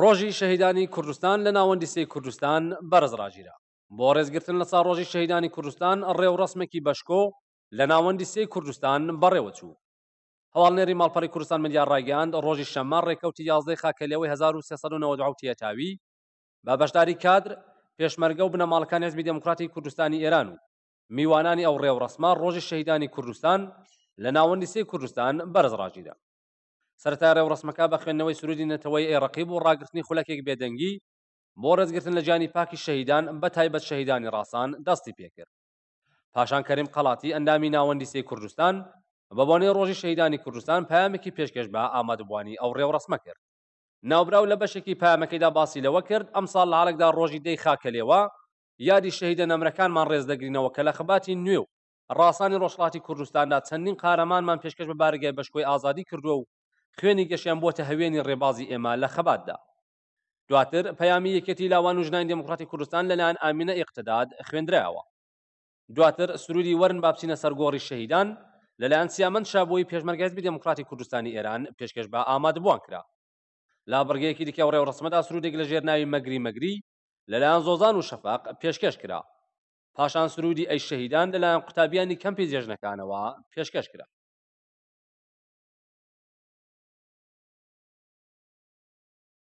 ڕۆژی شەهیدانی کوردستان لە ناوەندیسی کوردستان بەرزڕاگیرە بۆ ڕێزگرتن لە سا ڕۆژی شەهیدانی کوردستان ڕێوڕسمێکی بەشکۆ لە ناوەندیسی کوردستان بەڕێوە چوو هەواڵنێری ماڵپەری کوردستان ملیار ڕایگەاند ڕۆژی شەمە ڕێکەوتی یازدەی خاکەلەوەی 1992 تاوی بە بەشداری کادر پێشمەرگە و بنەماڵەکان هێزمی دموکراتی کوردستانی ئێران و میوانانی ئەو ڕێوڕسمە ڕۆژی شەهیدانی کوردستان لە ناوەندیسی کوردستان بەرزڕاجیدا سەرتارە و ڕسمەکە بە خوێندنەوەی سرودی نەتەوەی عێراقیب و ڕاگررتنی خولەکێک بێدەنگی بۆ ڕزگرتن لە جانی پاکی شەهیددان بە تایبەت شەهیدانی ڕاسان دەستی پێکرد پاشان کەریم قەڵاتی ئەندامی ناوەندی سێ کوردستان بەبوانەی ڕۆژی شەیدانی کوردستان پامێکی پێشکەش بە ئامادەبوانی ئەو ڕێو ڕسممە کرد ناوبراو لە بەشێکی پامەکەیدا باسی لەوە کرد ئەمساڵ لە حالێکدا ڕۆژی دەی خاکەلێەوە یادی شەهیدە نەمرەکانمان ڕێزدەگرینەوە کە لە خەباتی نوێ و ڕاستانی ڕۆژڵاتی کوردستاندا چەندین قارەمانمان پێشکەش بە بارگای بەشکۆی ئازادی کردووە و کوێنی گەشیان بۆتە هەوێنی ڕێبازی ئێمە لە خەباتدا دواتر پەیامی یەکەتی لاوان و ژنای دموکراتی کوردستان لەلایەن ئامینە ئیقتداد خوێندرایەوە دواتر سروری وەرن بابچینە سەرگۆڕی شەهیدان لەلایەن سیامەند شابووی پێشمەرگەزبی دموکراتی کوردستانی ئێران پێشکەش بە ئامادە بووان کرا لا بڕگەیەکی دیکە ڕێ و ڕسممەدا سرودێک لە ژێرناوی مەگری مەگری لەلایەن زۆزان و شەفاق پێشکەش کرا پاشان سرودی ئەی شەهیدان لەلایەن قوتابیانی کەمپی جێژنەکانەوە پێشکەش کرا